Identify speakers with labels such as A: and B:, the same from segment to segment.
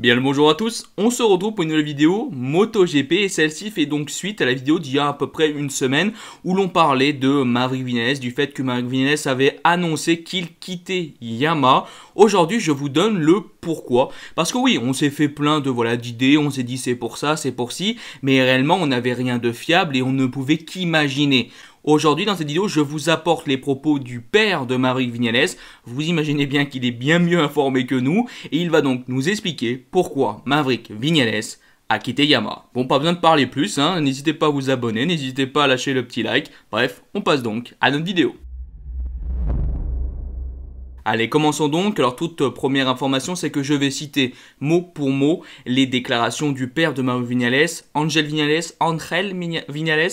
A: Bien le bonjour à tous, on se retrouve pour une nouvelle vidéo MotoGP et celle-ci fait donc suite à la vidéo d'il y a à peu près une semaine où l'on parlait de Marie Vinales, du fait que Marie Vinales avait annoncé qu'il quittait Yamaha. Aujourd'hui je vous donne le pourquoi. Parce que oui, on s'est fait plein de voilà d'idées, on s'est dit c'est pour ça, c'est pour ci, mais réellement on n'avait rien de fiable et on ne pouvait qu'imaginer. Aujourd'hui, dans cette vidéo, je vous apporte les propos du père de Marie Vignales. Vous imaginez bien qu'il est bien mieux informé que nous, et il va donc nous expliquer pourquoi Maverick Vignales a quitté Yamaha. Bon, pas besoin de parler plus, hein. n'hésitez pas à vous abonner, n'hésitez pas à lâcher le petit like. Bref, on passe donc à notre vidéo. Allez, commençons donc. Alors, toute première information, c'est que je vais citer mot pour mot les déclarations du père de Mario Vignales, Angel Vignales, Angel Vignales,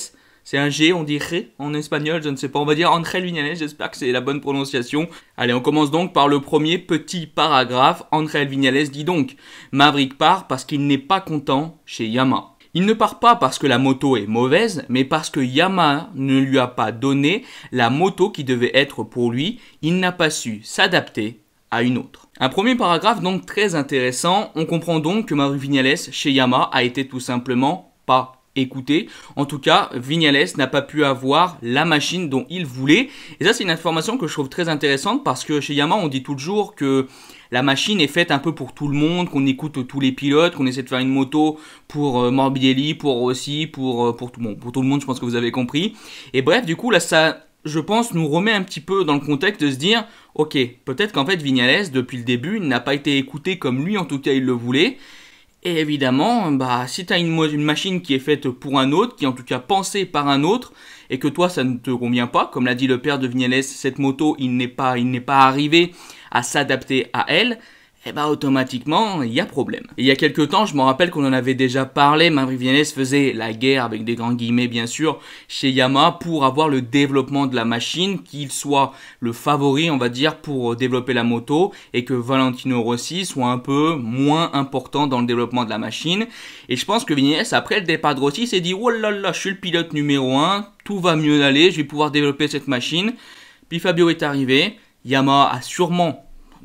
A: c'est un G, on dit Ré en espagnol, je ne sais pas. On va dire André Vignales, j'espère que c'est la bonne prononciation. Allez, on commence donc par le premier petit paragraphe. André Vignales dit donc Maverick part parce qu'il n'est pas content chez Yamaha. Il ne part pas parce que la moto est mauvaise, mais parce que Yamaha ne lui a pas donné la moto qui devait être pour lui. Il n'a pas su s'adapter à une autre. Un premier paragraphe donc très intéressant. On comprend donc que Maverick Vignales chez Yamaha a été tout simplement pas écouter. En tout cas, Vignales n'a pas pu avoir la machine dont il voulait. Et ça, c'est une information que je trouve très intéressante parce que chez Yamaha, on dit toujours que la machine est faite un peu pour tout le monde, qu'on écoute tous les pilotes, qu'on essaie de faire une moto pour euh, Morbidelli, pour Rossi, pour, euh, pour, tout, pour tout le monde, je pense que vous avez compris. Et bref, du coup, là, ça, je pense, nous remet un petit peu dans le contexte de se dire, ok, peut-être qu'en fait, Vignales, depuis le début, n'a pas été écouté comme lui, en tout cas, il le voulait. Et évidemment, bah, si tu as une, machine qui est faite pour un autre, qui est en tout cas pensée par un autre, et que toi ça ne te convient pas, comme l'a dit le père de Vignelles, cette moto, il n'est pas, il n'est pas arrivé à s'adapter à elle, et eh bah ben, automatiquement, il y a problème. il y a quelques temps, je me rappelle qu'on en avait déjà parlé, Maverick Viannes faisait la guerre, avec des grands guillemets bien sûr, chez Yamaha pour avoir le développement de la machine, qu'il soit le favori, on va dire, pour euh, développer la moto, et que Valentino Rossi soit un peu moins important dans le développement de la machine. Et je pense que Viannes, après le départ de Rossi, s'est dit, oh là là, je suis le pilote numéro 1, tout va mieux aller, je vais pouvoir développer cette machine. Puis Fabio est arrivé, Yamaha a sûrement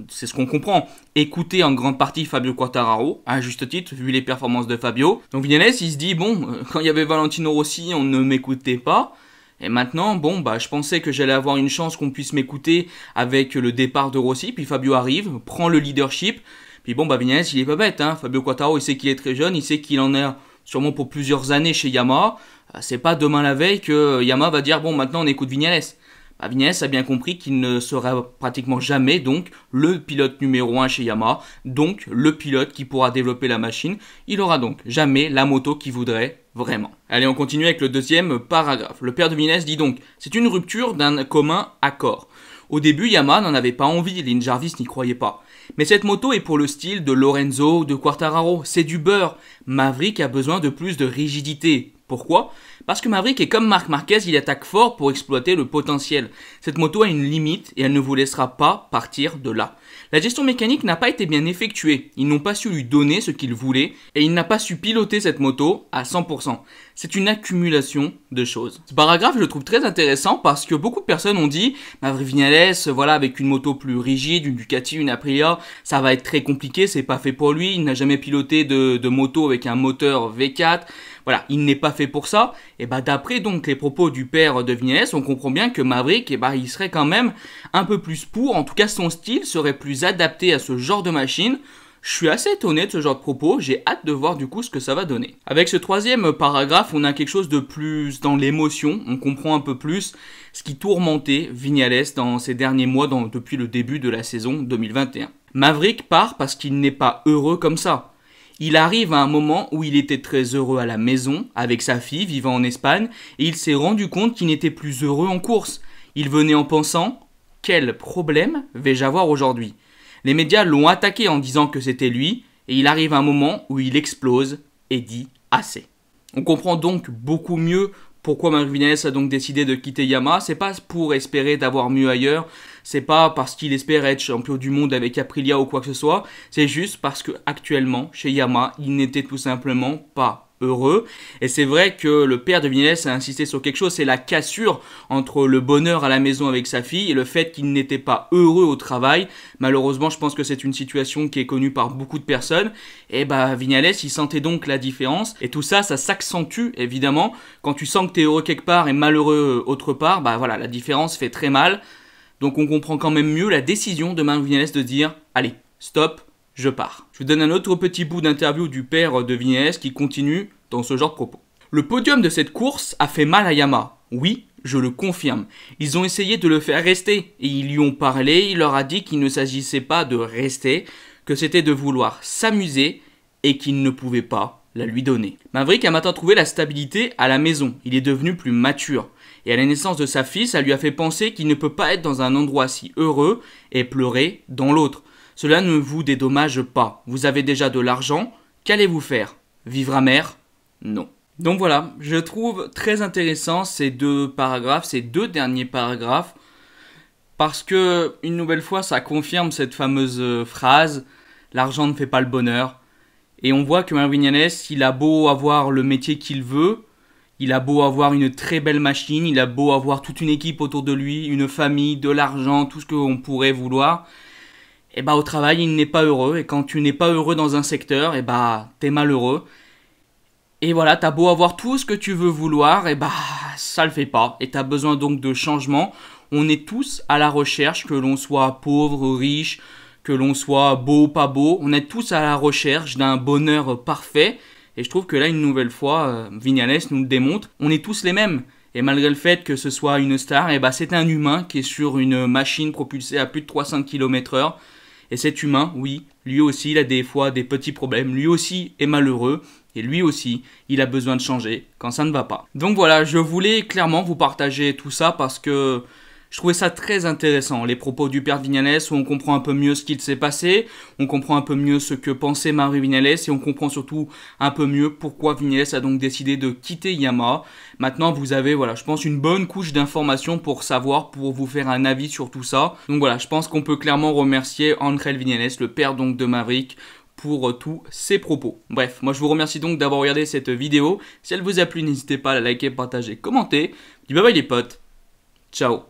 A: c'est ce qu'on comprend, écouter en grande partie Fabio Quattararo, à juste titre, vu les performances de Fabio. Donc Vinales, il se dit, bon, euh, quand il y avait Valentino Rossi, on ne m'écoutait pas. Et maintenant, bon, bah, je pensais que j'allais avoir une chance qu'on puisse m'écouter avec le départ de Rossi, puis Fabio arrive, prend le leadership. Puis bon, bah, Vinales, il est pas bête, hein. Fabio Quattararo, il sait qu'il est très jeune, il sait qu'il en est sûrement pour plusieurs années chez Yamaha. Euh, c'est pas demain la veille que euh, Yamaha va dire, bon, maintenant on écoute Vinales. Vinès a bien compris qu'il ne sera pratiquement jamais donc le pilote numéro 1 chez Yamaha, donc le pilote qui pourra développer la machine. Il aura donc jamais la moto qu'il voudrait vraiment. Allez, on continue avec le deuxième paragraphe. Le père de Vinès dit donc c'est une rupture d'un commun accord. Au début, Yamaha n'en avait pas envie, Lynn Jarvis n'y croyait pas. Mais cette moto est pour le style de Lorenzo, de Quartararo, c'est du beurre. Maverick a besoin de plus de rigidité, pourquoi Parce que Maverick est comme Marc Marquez, il attaque fort pour exploiter le potentiel. Cette moto a une limite et elle ne vous laissera pas partir de là. La gestion mécanique n'a pas été bien effectuée, ils n'ont pas su lui donner ce qu'il voulait et il n'a pas su piloter cette moto à 100%. C'est une accumulation de choses. Ce paragraphe je le trouve très intéressant parce que beaucoup de personnes ont dit Maverick Vinales, voilà avec une moto plus rigide, une Ducati, une Aprilia, ça va être très compliqué, c'est pas fait pour lui, il n'a jamais piloté de, de moto avec un moteur V4 voilà, il n'est pas fait pour ça. Et bah d'après donc les propos du père de Vignales, on comprend bien que Maverick, et eh bah il serait quand même un peu plus pour, en tout cas son style serait plus adapté à ce genre de machine. Je suis assez étonné de ce genre de propos, j'ai hâte de voir du coup ce que ça va donner. Avec ce troisième paragraphe, on a quelque chose de plus dans l'émotion, on comprend un peu plus ce qui tourmentait Vignales dans ces derniers mois depuis le début de la saison 2021. Maverick part parce qu'il n'est pas heureux comme ça. Il arrive à un moment où il était très heureux à la maison, avec sa fille vivant en Espagne, et il s'est rendu compte qu'il n'était plus heureux en course. Il venait en pensant Quel problème vais-je avoir aujourd'hui Les médias l'ont attaqué en disant que c'était lui, et il arrive à un moment où il explose et dit Assez. On comprend donc beaucoup mieux pourquoi Marvinès a donc décidé de quitter Yamaha C'est pas pour espérer d'avoir mieux ailleurs, c'est pas parce qu'il espère être champion du monde avec Aprilia ou quoi que ce soit, c'est juste parce que actuellement chez Yamaha, il n'était tout simplement pas heureux. Et c'est vrai que le père de Vinales a insisté sur quelque chose, c'est la cassure entre le bonheur à la maison avec sa fille et le fait qu'il n'était pas heureux au travail. Malheureusement, je pense que c'est une situation qui est connue par beaucoup de personnes. Et bah Vinales, il sentait donc la différence. Et tout ça, ça s'accentue évidemment. Quand tu sens que t'es heureux quelque part et malheureux euh, autre part, bah voilà, la différence fait très mal. Donc on comprend quand même mieux la décision de Marc Vinales de dire, allez, stop, je pars. Je vous donne un autre petit bout d'interview du père de Vinales qui continue dans ce genre de propos. Le podium de cette course a fait mal à Yama. Oui, je le confirme. Ils ont essayé de le faire rester et ils lui ont parlé, il leur a dit qu'il ne s'agissait pas de rester, que c'était de vouloir s'amuser et qu'il ne pouvait pas la lui donner. Maverick a maintenant trouvé la stabilité à la maison, il est devenu plus mature. Et à la naissance de sa fille, ça lui a fait penser qu'il ne peut pas être dans un endroit si heureux et pleurer dans l'autre. Cela ne vous dédommage pas. Vous avez déjà de l'argent, qu'allez-vous faire Vivre à amer Non. Donc voilà, je trouve très intéressant ces deux paragraphes, ces deux derniers paragraphes, parce que, une nouvelle fois, ça confirme cette fameuse euh, phrase l'argent ne fait pas le bonheur. Et on voit que Marvin Yanes, il a beau avoir le métier qu'il veut, il a beau avoir une très belle machine, il a beau avoir toute une équipe autour de lui, une famille, de l'argent, tout ce qu'on pourrait vouloir, et eh bah ben, au travail, il n'est pas heureux. Et quand tu n'es pas heureux dans un secteur, et eh bah ben, t'es malheureux. Et voilà, t'as beau avoir tout ce que tu veux vouloir, et eh bah ben, ça le fait pas. Et t'as besoin donc de changement. On est tous à la recherche, que l'on soit pauvre, ou riche, que l'on soit beau ou pas beau. On est tous à la recherche d'un bonheur parfait. Et je trouve que là, une nouvelle fois, euh, Vignales nous le démontre. On est tous les mêmes. Et malgré le fait que ce soit une star, et bah c'est un humain qui est sur une machine propulsée à plus de 300 km/h. Et cet humain, oui, lui aussi, il a des fois des petits problèmes, lui aussi est malheureux, et lui aussi, il a besoin de changer quand ça ne va pas. Donc voilà, je voulais clairement vous partager tout ça parce que je trouvais ça très intéressant, les propos du père Vignales, où on comprend un peu mieux ce qu'il s'est passé, on comprend un peu mieux ce que pensait Marie Vignales, et on comprend surtout un peu mieux pourquoi Vignales a donc décidé de quitter Yama. Maintenant, vous avez, voilà, je pense, une bonne couche d'informations pour savoir, pour vous faire un avis sur tout ça. Donc voilà, je pense qu'on peut clairement remercier André Vignales, le père donc de Maverick, pour euh, tous ses propos. Bref, moi je vous remercie donc d'avoir regardé cette vidéo. Si elle vous a plu, n'hésitez pas à la liker, partager, commenter. Du bye bye les potes. Ciao